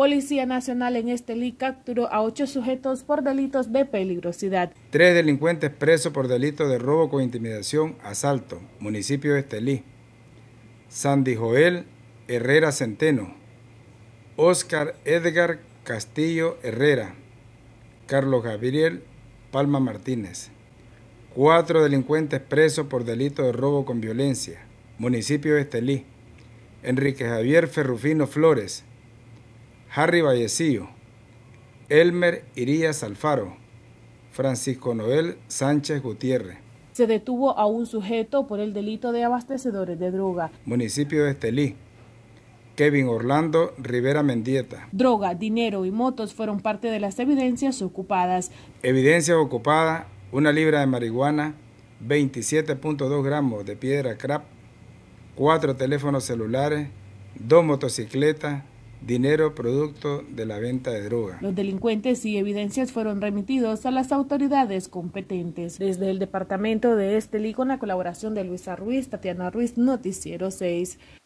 Policía Nacional en Estelí capturó a ocho sujetos por delitos de peligrosidad. Tres delincuentes presos por delito de robo con intimidación, asalto, municipio de Estelí. Sandy Joel Herrera Centeno, Oscar Edgar Castillo Herrera, Carlos Gabriel Palma Martínez. Cuatro delincuentes presos por delito de robo con violencia, municipio de Estelí. Enrique Javier Ferrufino Flores, Harry Vallecillo, Elmer Irías Alfaro, Francisco Noel Sánchez Gutiérrez. Se detuvo a un sujeto por el delito de abastecedores de droga. Municipio de Estelí. Kevin Orlando Rivera Mendieta. Droga, dinero y motos fueron parte de las evidencias ocupadas. Evidencia ocupada, una libra de marihuana, 27.2 gramos de piedra crap, cuatro teléfonos celulares, dos motocicletas, dinero producto de la venta de droga. Los delincuentes y evidencias fueron remitidos a las autoridades competentes. Desde el departamento de Estelí, con la colaboración de Luisa Ruiz, Tatiana Ruiz, Noticiero 6.